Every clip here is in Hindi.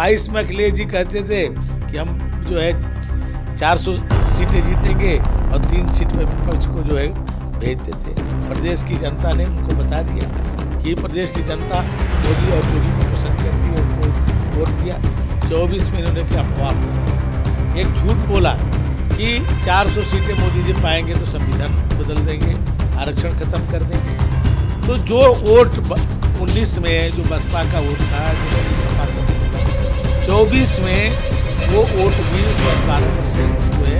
बाईस में अखिलेश जी कहते थे कि हम जो है 400 सीटें जीतेंगे और तीन सीट में विपक्ष को जो है भेजते थे प्रदेश की जनता ने उनको बता दिया कि प्रदेश की जनता मोदी और योगी को पसंद करती है उनको वोट दिया चौबीस में इन्होंने क्या अफवाह एक झूठ बोला कि 400 सीटें मोदी जी पाएंगे तो संविधान बदल देंगे आरक्षण खत्म कर देंगे तो जो वोट उन्नीस में जो बसपा का वोट था जो सपा का चौबीस में वो वोट भी दस बारह परसेंट हुए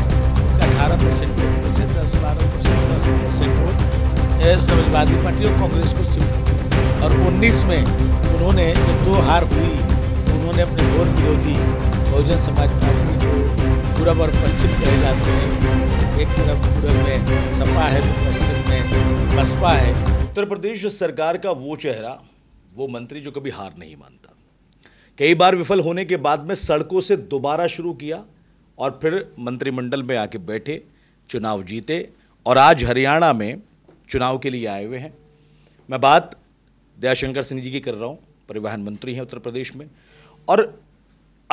अठारह परसेंट वोट परसेंट दस बारह परसेंट दस परसेंट वोट समाजवादी पार्टी और कांग्रेस को सिर्फ और उन्नीस में उन्होंने जो दो हार हुई उन्होंने अपने घोर विरोधी बहुजन समाज पार्टी को पूरब और पश्चिम कहे जाते हैं एक तरफ पूरब में सपा है तो पश्चिम में बसपा है उत्तर प्रदेश सरकार का वो चेहरा वो मंत्री जो कभी हार नहीं मानता कई बार विफल होने के बाद में सड़कों से दोबारा शुरू किया और फिर मंत्रिमंडल में आके बैठे चुनाव जीते और आज हरियाणा में चुनाव के लिए आए हुए हैं मैं बात दयाशंकर सिंह जी की कर रहा हूँ परिवहन मंत्री हैं उत्तर प्रदेश में और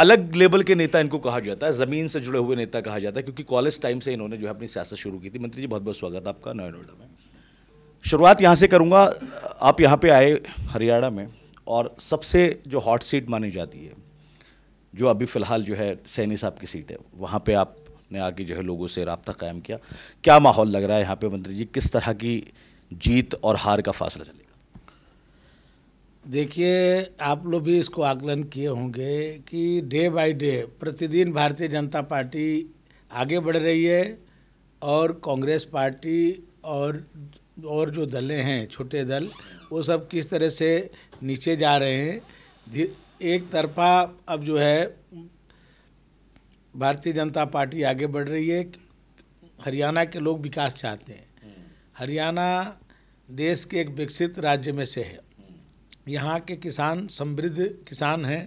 अलग लेवल के नेता इनको कहा जाता है ज़मीन से जुड़े हुए नेता कहा जाता है क्योंकि कॉलेज टाइम से इन्होंने जो है अपनी सियासत शुरू की थी मंत्री जी बहुत बहुत स्वागत आपका नोएडा में शुरुआत यहाँ से करूँगा आप यहाँ पे आए हरियाणा में और सबसे जो हॉट सीट मानी जाती है जो अभी फ़िलहाल जो है सैनी साहब की सीट है वहाँ पे आपने आके जो है लोगों से रबता कायम किया क्या माहौल लग रहा है यहाँ पे मंत्री जी किस तरह की जीत और हार का फासला चलेगा देखिए आप लोग भी इसको आकलन किए होंगे कि डे बाय डे प्रतिदिन भारतीय जनता पार्टी आगे बढ़ रही है और कांग्रेस पार्टी और और जो दलें हैं छोटे दल वो सब किस तरह से नीचे जा रहे हैं एक तरफा अब जो है भारतीय जनता पार्टी आगे बढ़ रही है हरियाणा के लोग विकास चाहते हैं हरियाणा देश के एक विकसित राज्य में से है यहाँ के किसान समृद्ध किसान हैं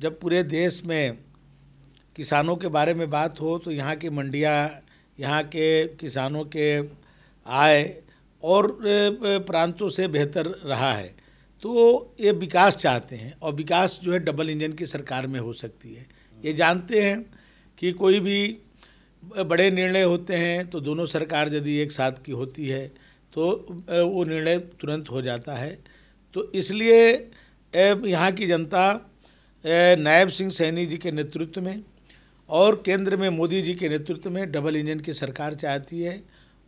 जब पूरे देश में किसानों के बारे में बात हो तो यहाँ की मंडियाँ यहाँ के किसानों के आय और प्रांतों से बेहतर रहा है तो ये विकास चाहते हैं और विकास जो है डबल इंजन की सरकार में हो सकती है ये जानते हैं कि कोई भी बड़े निर्णय होते हैं तो दोनों सरकार यदि एक साथ की होती है तो वो निर्णय तुरंत हो जाता है तो इसलिए यहाँ की जनता नायब सिंह सैनी जी के नेतृत्व में और केंद्र में मोदी जी के नेतृत्व में डबल इंजन की सरकार चाहती है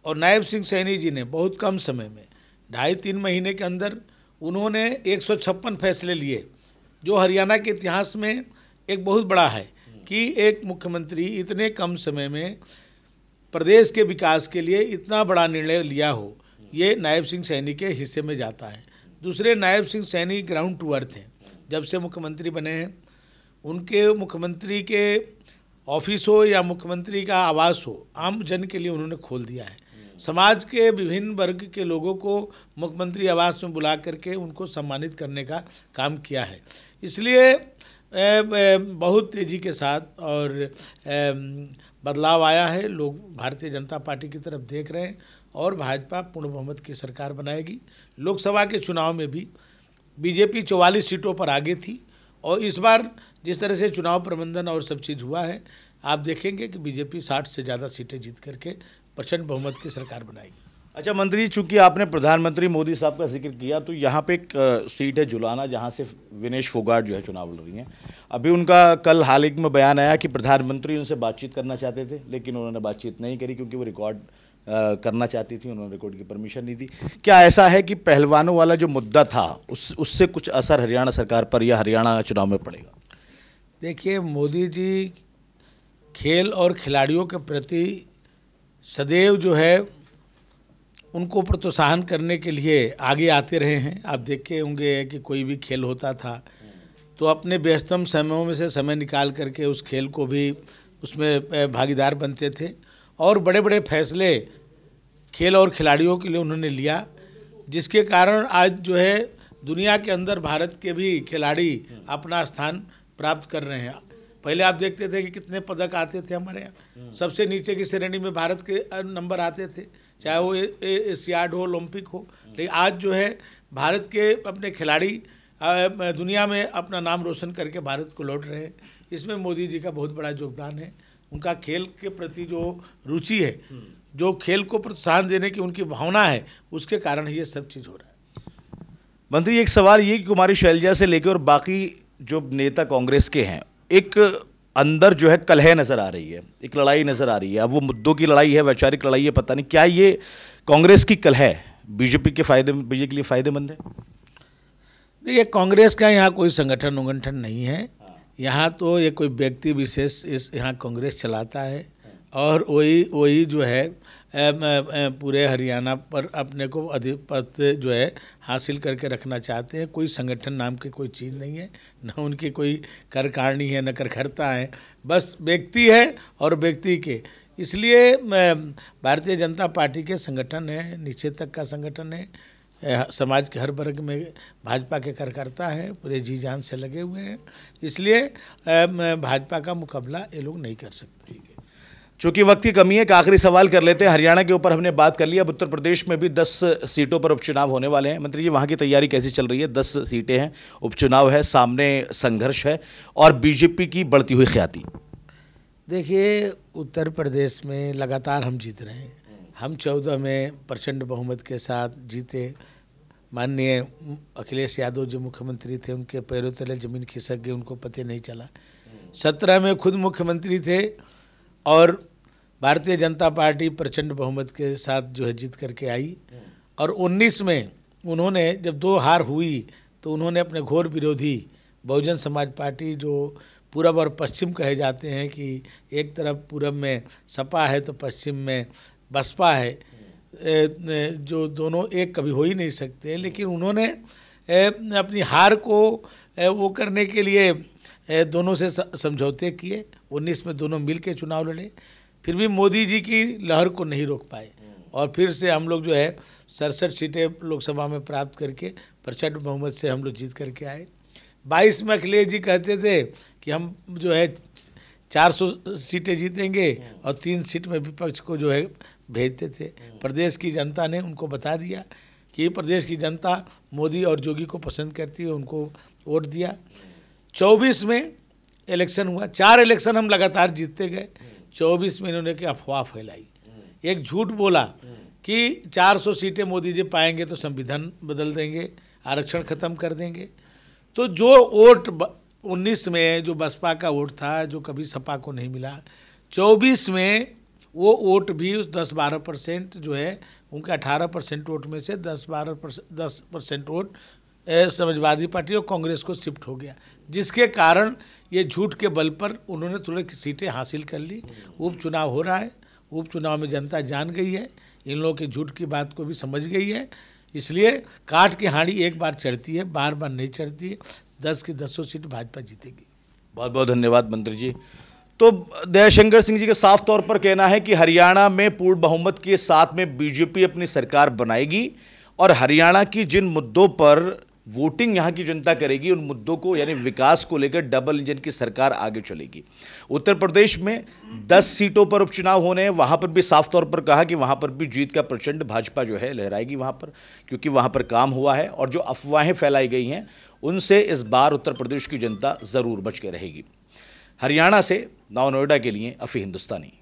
और नायब सिंह सैनी जी ने बहुत कम समय में ढाई तीन महीने के अंदर उन्होंने एक फैसले लिए जो हरियाणा के इतिहास में एक बहुत बड़ा है कि एक मुख्यमंत्री इतने कम समय में प्रदेश के विकास के लिए इतना बड़ा निर्णय लिया हो ये नायब सिंह सैनी के हिस्से में जाता है दूसरे Nayab Singh Saini ground to earth हैं जब से मुख्यमंत्री बने हैं उनके मुख्यमंत्री के ऑफिस हो या मुख्यमंत्री का आवास हो आम जन के लिए उन्होंने खोल दिया है समाज के विभिन्न वर्ग के लोगों को मुख्यमंत्री आवास में बुला करके उनको सम्मानित करने का काम किया है इसलिए बहुत तेज़ी के साथ और बदलाव आया है लोग भारतीय जनता पार्टी की तरफ देख रहे हैं और भाजपा पूर्ण बहुमत की सरकार बनाएगी लोकसभा के चुनाव में भी बीजेपी चौवालीस सीटों पर आगे थी और इस बार जिस तरह से चुनाव प्रबंधन और सब चीज़ हुआ है आप देखेंगे कि बीजेपी 60 से ज़्यादा सीटें जीत करके प्रचंड बहुमत की सरकार बनाएगी अच्छा मंत्री चूंकि आपने प्रधानमंत्री मोदी साहब का जिक्र किया तो यहाँ पे एक सीट है जुलाना जहाँ से विनेश फोगाट जो है चुनाव लड़ रही हैं अभी उनका कल हाल ही में बयान आया कि प्रधानमंत्री उनसे बातचीत करना चाहते थे लेकिन उन्होंने बातचीत नहीं करी क्योंकि वो रिकॉर्ड करना चाहती थी उन्होंने रिकॉर्ड की परमिशन नहीं दी क्या ऐसा है कि पहलवानों वाला जो मुद्दा था उस उससे कुछ असर हरियाणा सरकार पर या हरियाणा चुनाव में पड़ेगा देखिए मोदी जी खेल और खिलाड़ियों के प्रति सदैव जो है उनको तो प्रोत्साहन करने के लिए आगे आते रहे हैं आप देखे होंगे कि कोई भी खेल होता था तो अपने व्यस्तम समयों में से समय निकाल करके उस खेल को भी उसमें भागीदार बनते थे और बड़े बड़े फैसले खेल और खिलाड़ियों के लिए उन्होंने लिया जिसके कारण आज जो है दुनिया के अंदर भारत के भी खिलाड़ी अपना स्थान प्राप्त कर रहे हैं पहले आप देखते थे कि कितने पदक आते थे हमारे यहाँ हम्म। सबसे नीचे की श्रेणी में भारत के नंबर आते थे चाहे वो एशियाड हो ओलंपिक हो हम्म। लेकिन आज जो है भारत के अपने खिलाड़ी दुनिया में अपना नाम रोशन करके भारत को लौट रहे हैं इसमें मोदी जी का बहुत बड़ा योगदान है उनका खेल के प्रति जो रुचि है हम्म। जो खेल को प्रोत्साहन देने की उनकी भावना है उसके कारण ये सब चीज़ हो रहा है मंत्री एक सवाल ये कि कुमारी शैलजा से लेकर और बाकी जो नेता कांग्रेस के हैं एक अंदर जो है कलह नज़र आ रही है एक लड़ाई नज़र आ रही है अब वो मुद्दों की लड़ाई है वैचारिक लड़ाई है पता नहीं क्या ये कांग्रेस की कलह बीजेपी के फायदे बीजेपी के लिए फ़ायदेमंद है देखिए कांग्रेस का यहाँ कोई संगठन उंगठन नहीं है हाँ। यहाँ तो ये कोई व्यक्ति विशेष इस यहाँ कांग्रेस चलाता है और वही वही जो है पूरे हरियाणा पर अपने को अधिपत जो है हासिल करके रखना चाहते हैं कोई संगठन नाम की कोई चीज़ नहीं है न उनकी कोई कर कारणी है न करकर्ता है बस व्यक्ति है और व्यक्ति के इसलिए भारतीय जनता पार्टी के संगठन है नीचे तक का संगठन है समाज के हर वर्ग में भाजपा के कार्यकर्ता हैं पूरे जी जान से लगे हुए हैं इसलिए भाजपा का मुकाबला ये लोग नहीं कर सकते चूंकि वक्त की कमी है एक आखिरी सवाल कर लेते हैं हरियाणा के ऊपर हमने बात कर ली अब उत्तर प्रदेश में भी दस सीटों पर उपचुनाव होने वाले हैं मंत्री जी वहाँ की तैयारी कैसी चल रही है दस सीटें हैं उपचुनाव है सामने संघर्ष है और बीजेपी की बढ़ती हुई ख्याति देखिए उत्तर प्रदेश में लगातार हम जीत रहे हैं हम चौदह में प्रचंड बहुमत के साथ जीते माननीय अखिलेश यादव जो मुख्यमंत्री थे उनके पैरों तले जमीन खिसक गए उनको पते नहीं चला सत्रह में खुद मुख्यमंत्री थे और भारतीय जनता पार्टी प्रचंड बहुमत के साथ जो है जीत करके आई और 19 में उन्होंने जब दो हार हुई तो उन्होंने अपने घोर विरोधी बहुजन समाज पार्टी जो पूरब और पश्चिम कहे जाते हैं कि एक तरफ पूरब में सपा है तो पश्चिम में बसपा है जो दोनों एक कभी हो ही नहीं सकते लेकिन उन्होंने अपनी हार को वो करने के लिए दोनों से समझौते किए 19 में दोनों मिल के चुनाव लड़े फिर भी मोदी जी की लहर को नहीं रोक पाए और फिर से हम लोग जो है सड़सठ सीटें लोकसभा में प्राप्त करके प्रचंड बहुमत से हम लोग जीत करके आए बाईस में अखिलेश जी कहते थे कि हम जो है 400 सीटें जीतेंगे और तीन सीट में विपक्ष को जो है भेजते थे प्रदेश की जनता ने उनको बता दिया कि प्रदेश की जनता मोदी और जोगी को पसंद करती है उनको वोट दिया 24 में इलेक्शन हुआ चार इलेक्शन हम लगातार जीतते गए चौबीस में इन्होंने की अफवाह फैलाई एक झूठ बोला कि 400 सीटें मोदी जी पाएंगे तो संविधान बदल देंगे आरक्षण खत्म कर देंगे तो जो वोट 19 में जो बसपा का वोट था जो कभी सपा को नहीं मिला 24 में वो वोट भी उस 10-12 परसेंट जो है उनके 18 परसेंट वोट में से 10-12 परसेंट दस परसेंट वोट समाजवादी पार्टी और कांग्रेस को शिफ्ट हो गया जिसके कारण ये झूठ के बल पर उन्होंने थोड़ी सीटें हासिल कर ली उपचुनाव हो रहा है उपचुनाव में जनता जान गई है इन लोगों के झूठ की बात को भी समझ गई है इसलिए काट की हाँड़ी एक बार चढ़ती है बार बार नहीं चढ़ती है दस की दसों सीट भाजपा जीतेगी बहुत बहुत धन्यवाद मंत्री जी तो दयाशंकर सिंह जी का साफ तौर पर कहना है कि हरियाणा में पूर्ण बहुमत के साथ में बीजेपी अपनी सरकार बनाएगी और हरियाणा की जिन मुद्दों पर वोटिंग यहाँ की जनता करेगी उन मुद्दों को यानी विकास को लेकर डबल इंजन की सरकार आगे चलेगी उत्तर प्रदेश में 10 सीटों पर उपचुनाव होने हैं वहाँ पर भी साफ तौर पर कहा कि वहाँ पर भी जीत का प्रचंड भाजपा जो है लहराएगी वहाँ पर क्योंकि वहाँ पर काम हुआ है और जो अफवाहें फैलाई गई हैं उनसे इस बार उत्तर प्रदेश की जनता ज़रूर बच के रहेगी हरियाणा से नाव नोएडा के लिए अफ़ी हिंदुस्तानी